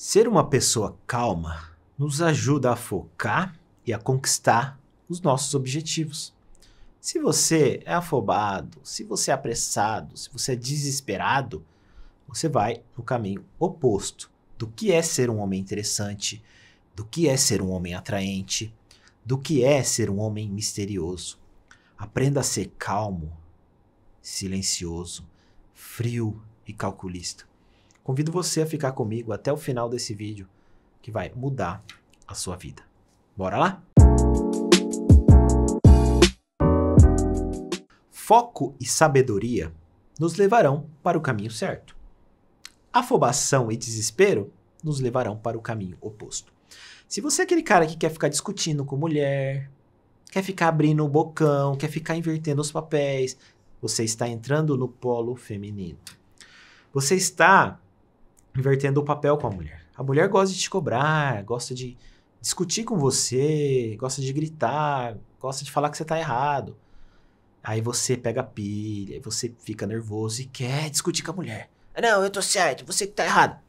Ser uma pessoa calma nos ajuda a focar e a conquistar os nossos objetivos. Se você é afobado, se você é apressado, se você é desesperado, você vai no caminho oposto do que é ser um homem interessante, do que é ser um homem atraente, do que é ser um homem misterioso. Aprenda a ser calmo, silencioso, frio e calculista. Convido você a ficar comigo até o final desse vídeo, que vai mudar a sua vida. Bora lá? Foco e sabedoria nos levarão para o caminho certo. Afobação e desespero nos levarão para o caminho oposto. Se você é aquele cara que quer ficar discutindo com mulher, quer ficar abrindo o bocão, quer ficar invertendo os papéis, você está entrando no polo feminino. Você está invertendo o papel com a mulher. A mulher gosta de te cobrar, gosta de discutir com você, gosta de gritar, gosta de falar que você está errado. Aí você pega a pilha, aí você fica nervoso e quer discutir com a mulher. Não, eu tô certo, você que tá errado.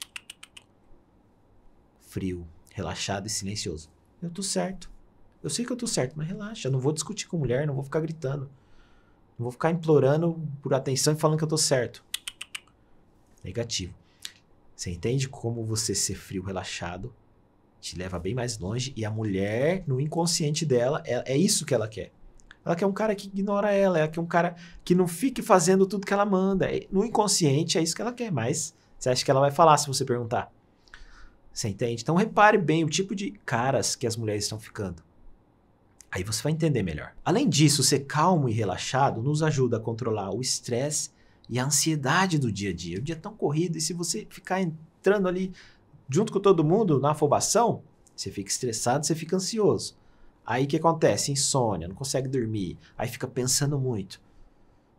Frio, relaxado e silencioso. Eu tô certo. Eu sei que eu tô certo, mas relaxa. Eu não vou discutir com mulher, não vou ficar gritando. Não vou ficar implorando por atenção e falando que eu tô certo. Negativo. Você entende como você ser frio, relaxado, te leva bem mais longe e a mulher, no inconsciente dela, é, é isso que ela quer. Ela quer um cara que ignora ela, ela quer um cara que não fique fazendo tudo que ela manda. É, no inconsciente é isso que ela quer, mas você acha que ela vai falar se você perguntar? Você entende? Então repare bem o tipo de caras que as mulheres estão ficando. Aí você vai entender melhor. Além disso, ser calmo e relaxado nos ajuda a controlar o estresse e a ansiedade do dia a dia. O dia é tão corrido e se você ficar entrando ali junto com todo mundo na afobação, você fica estressado, você fica ansioso. Aí o que acontece? Insônia, não consegue dormir, aí fica pensando muito.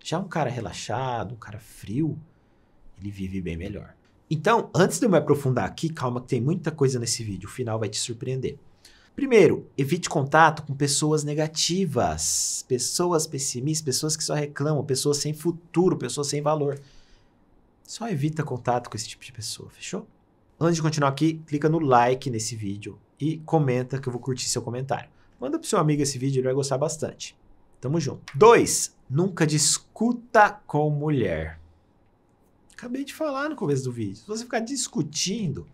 Já um cara relaxado, um cara frio, ele vive bem melhor. Então, antes de eu me aprofundar aqui, calma que tem muita coisa nesse vídeo, o final vai te surpreender. Primeiro, evite contato com pessoas negativas, pessoas pessimistas, pessoas que só reclamam, pessoas sem futuro, pessoas sem valor. Só evita contato com esse tipo de pessoa, fechou? Antes de continuar aqui, clica no like nesse vídeo e comenta que eu vou curtir seu comentário. Manda pro seu amigo esse vídeo, ele vai gostar bastante. Tamo junto. 2. Nunca discuta com mulher. Acabei de falar no começo do vídeo. Se você ficar discutindo,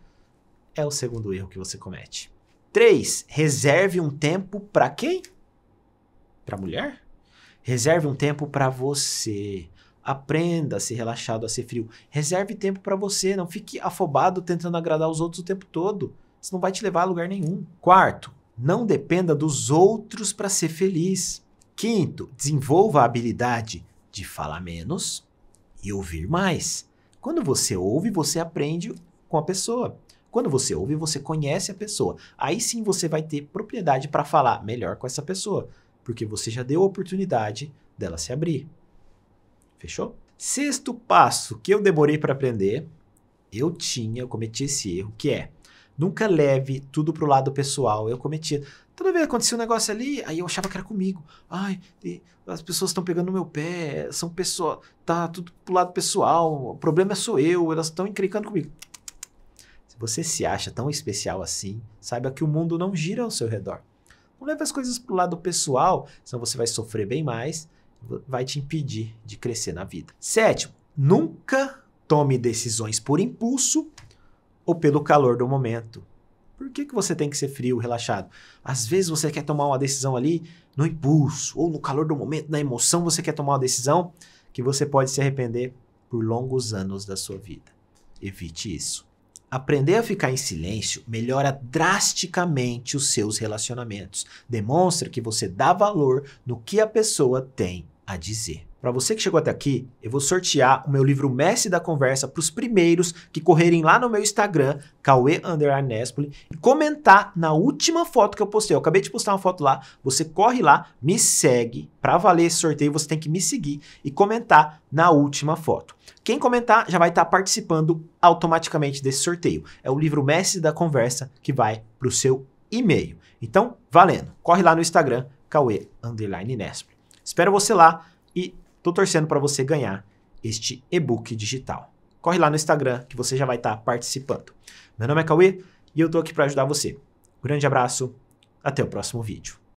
é o segundo erro que você comete. Três, reserve um tempo para quem? Para mulher? Reserve um tempo para você. Aprenda a ser relaxado, a ser frio. Reserve tempo para você. Não fique afobado tentando agradar os outros o tempo todo. Isso não vai te levar a lugar nenhum. Quarto, não dependa dos outros para ser feliz. Quinto, desenvolva a habilidade de falar menos e ouvir mais. Quando você ouve, você aprende com a pessoa. Quando você ouve, você conhece a pessoa. Aí sim você vai ter propriedade para falar melhor com essa pessoa, porque você já deu a oportunidade dela se abrir. Fechou? Sexto passo que eu demorei para aprender, eu tinha, eu cometi esse erro, que é nunca leve tudo pro lado pessoal. Eu cometia. Toda vez que acontecia um negócio ali, aí eu achava que era comigo. Ai, as pessoas estão pegando no meu pé, são pessoas. Tá tudo pro lado pessoal, o problema sou eu, elas estão encrencando comigo você se acha tão especial assim, saiba que o mundo não gira ao seu redor. Não leve as coisas para o lado pessoal, senão você vai sofrer bem mais, vai te impedir de crescer na vida. Sétimo, nunca tome decisões por impulso ou pelo calor do momento. Por que, que você tem que ser frio, relaxado? Às vezes você quer tomar uma decisão ali no impulso, ou no calor do momento, na emoção, você quer tomar uma decisão que você pode se arrepender por longos anos da sua vida. Evite isso. Aprender a ficar em silêncio melhora drasticamente os seus relacionamentos. Demonstra que você dá valor no que a pessoa tem a dizer. Para você que chegou até aqui, eu vou sortear o meu livro Mestre da Conversa para os primeiros que correrem lá no meu Instagram, Cauê Nespoli, e comentar na última foto que eu postei. Eu acabei de postar uma foto lá, você corre lá, me segue. Para valer esse sorteio, você tem que me seguir e comentar na última foto. Quem comentar já vai estar tá participando automaticamente desse sorteio. É o livro Mestre da Conversa que vai para o seu e-mail. Então, valendo. Corre lá no Instagram, Cauê Nespoli. Espero você lá e Estou torcendo para você ganhar este e-book digital. Corre lá no Instagram que você já vai estar tá participando. Meu nome é Cauê e eu estou aqui para ajudar você. Grande abraço, até o próximo vídeo.